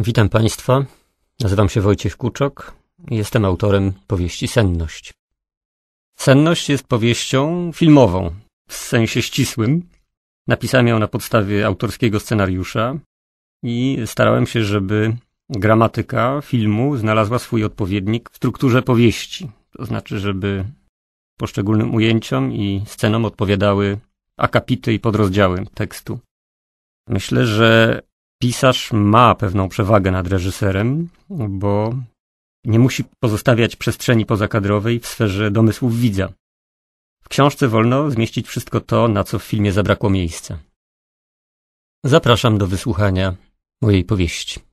Witam Państwa. Nazywam się Wojciech Kuczok i jestem autorem powieści Senność. Senność jest powieścią filmową w sensie ścisłym. Napisałem ją na podstawie autorskiego scenariusza i starałem się, żeby gramatyka filmu znalazła swój odpowiednik w strukturze powieści. To znaczy, żeby poszczególnym ujęciom i scenom odpowiadały akapity i podrozdziały tekstu. Myślę, że pisarz ma pewną przewagę nad reżyserem, bo nie musi pozostawiać przestrzeni pozakadrowej w sferze domysłów widza. W książce wolno zmieścić wszystko to, na co w filmie zabrakło miejsca. Zapraszam do wysłuchania mojej powieści.